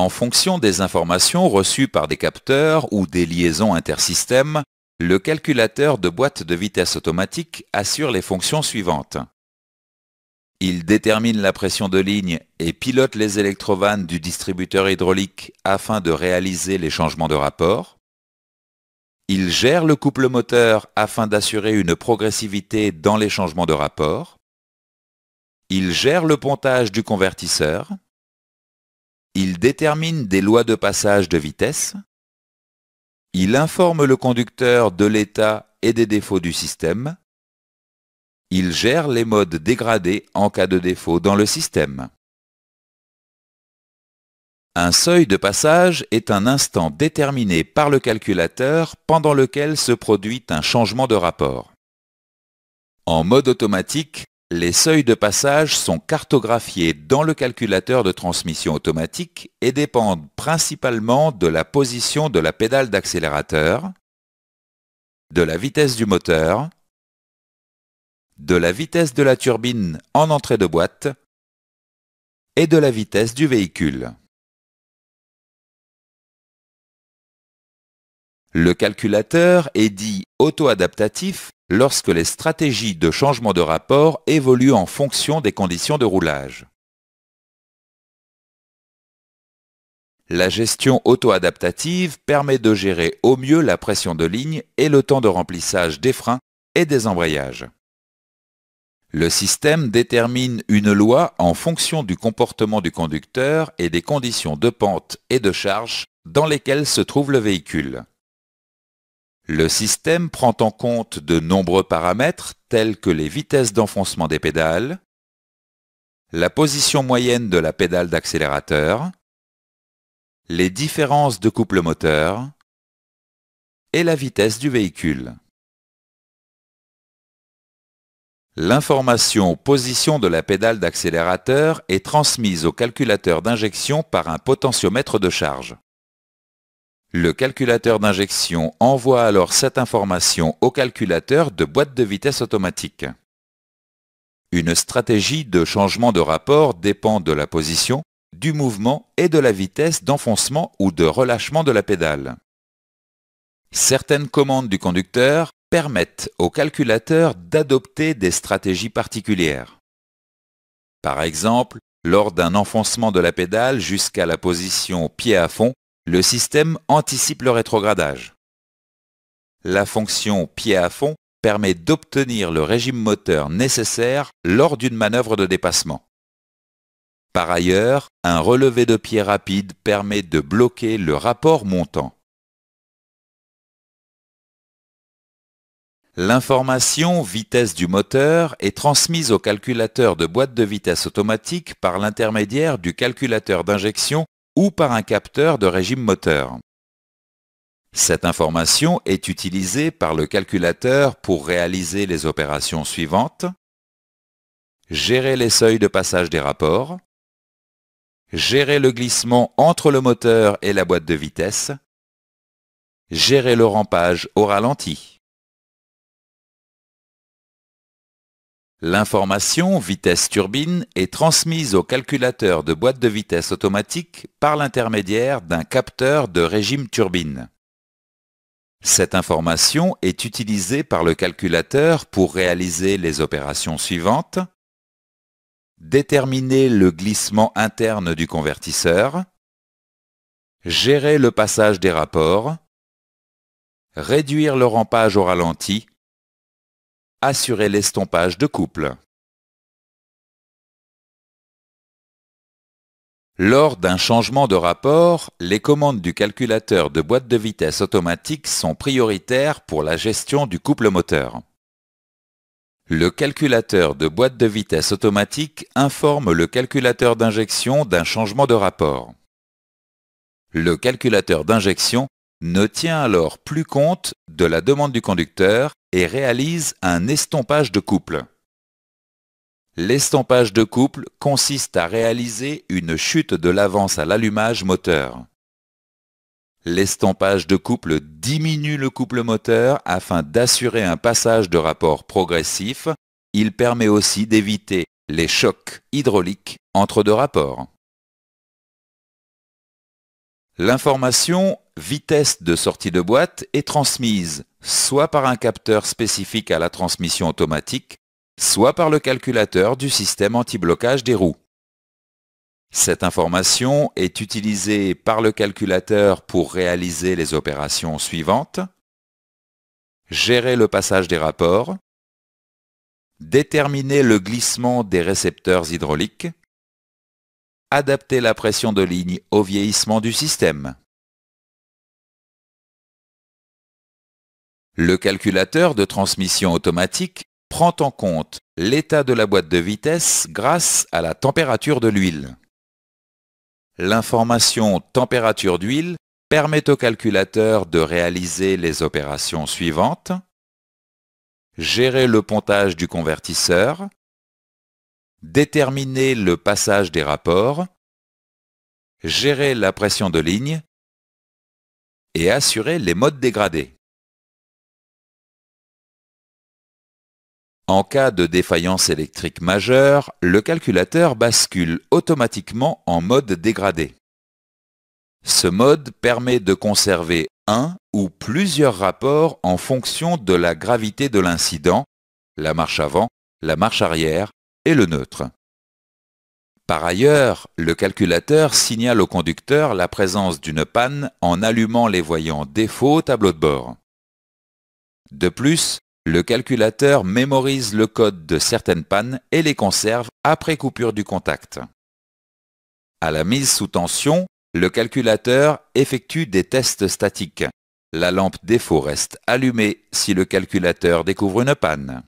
En fonction des informations reçues par des capteurs ou des liaisons intersystèmes, le calculateur de boîte de vitesse automatique assure les fonctions suivantes. Il détermine la pression de ligne et pilote les électrovannes du distributeur hydraulique afin de réaliser les changements de rapport. Il gère le couple moteur afin d'assurer une progressivité dans les changements de rapport. Il gère le pontage du convertisseur. Il détermine des lois de passage de vitesse. Il informe le conducteur de l'état et des défauts du système. Il gère les modes dégradés en cas de défaut dans le système. Un seuil de passage est un instant déterminé par le calculateur pendant lequel se produit un changement de rapport. En mode automatique, les seuils de passage sont cartographiés dans le calculateur de transmission automatique et dépendent principalement de la position de la pédale d'accélérateur, de la vitesse du moteur, de la vitesse de la turbine en entrée de boîte et de la vitesse du véhicule. Le calculateur est dit auto-adaptatif lorsque les stratégies de changement de rapport évoluent en fonction des conditions de roulage. La gestion auto-adaptative permet de gérer au mieux la pression de ligne et le temps de remplissage des freins et des embrayages. Le système détermine une loi en fonction du comportement du conducteur et des conditions de pente et de charge dans lesquelles se trouve le véhicule. Le système prend en compte de nombreux paramètres tels que les vitesses d'enfoncement des pédales, la position moyenne de la pédale d'accélérateur, les différences de couple moteur et la vitesse du véhicule. L'information position de la pédale d'accélérateur est transmise au calculateur d'injection par un potentiomètre de charge. Le calculateur d'injection envoie alors cette information au calculateur de boîte de vitesse automatique. Une stratégie de changement de rapport dépend de la position, du mouvement et de la vitesse d'enfoncement ou de relâchement de la pédale. Certaines commandes du conducteur permettent au calculateur d'adopter des stratégies particulières. Par exemple, lors d'un enfoncement de la pédale jusqu'à la position pied à fond, le système anticipe le rétrogradage. La fonction pied à fond permet d'obtenir le régime moteur nécessaire lors d'une manœuvre de dépassement. Par ailleurs, un relevé de pied rapide permet de bloquer le rapport montant. L'information vitesse du moteur est transmise au calculateur de boîte de vitesse automatique par l'intermédiaire du calculateur d'injection ou par un capteur de régime moteur. Cette information est utilisée par le calculateur pour réaliser les opérations suivantes. Gérer les seuils de passage des rapports. Gérer le glissement entre le moteur et la boîte de vitesse. Gérer le rampage au ralenti. L'information vitesse turbine est transmise au calculateur de boîte de vitesse automatique par l'intermédiaire d'un capteur de régime turbine. Cette information est utilisée par le calculateur pour réaliser les opérations suivantes. Déterminer le glissement interne du convertisseur. Gérer le passage des rapports. Réduire le rampage au ralenti assurer l'estompage de couple. Lors d'un changement de rapport, les commandes du calculateur de boîte de vitesse automatique sont prioritaires pour la gestion du couple moteur. Le calculateur de boîte de vitesse automatique informe le calculateur d'injection d'un changement de rapport. Le calculateur d'injection ne tient alors plus compte de la demande du conducteur et réalise un estompage de couple. L'estompage de couple consiste à réaliser une chute de l'avance à l'allumage moteur. L'estompage de couple diminue le couple moteur afin d'assurer un passage de rapport progressif. Il permet aussi d'éviter les chocs hydrauliques entre deux rapports. L'information vitesse de sortie de boîte est transmise soit par un capteur spécifique à la transmission automatique, soit par le calculateur du système anti-blocage des roues. Cette information est utilisée par le calculateur pour réaliser les opérations suivantes. Gérer le passage des rapports. Déterminer le glissement des récepteurs hydrauliques. Adapter la pression de ligne au vieillissement du système. Le calculateur de transmission automatique prend en compte l'état de la boîte de vitesse grâce à la température de l'huile. L'information température d'huile permet au calculateur de réaliser les opérations suivantes. Gérer le pontage du convertisseur. Déterminer le passage des rapports. Gérer la pression de ligne et assurer les modes dégradés. En cas de défaillance électrique majeure, le calculateur bascule automatiquement en mode dégradé. Ce mode permet de conserver un ou plusieurs rapports en fonction de la gravité de l'incident, la marche avant, la marche arrière et le neutre. Par ailleurs, le calculateur signale au conducteur la présence d'une panne en allumant les voyants défaut tableau de bord. De plus, le calculateur mémorise le code de certaines pannes et les conserve après coupure du contact. À la mise sous tension, le calculateur effectue des tests statiques. La lampe défaut reste allumée si le calculateur découvre une panne.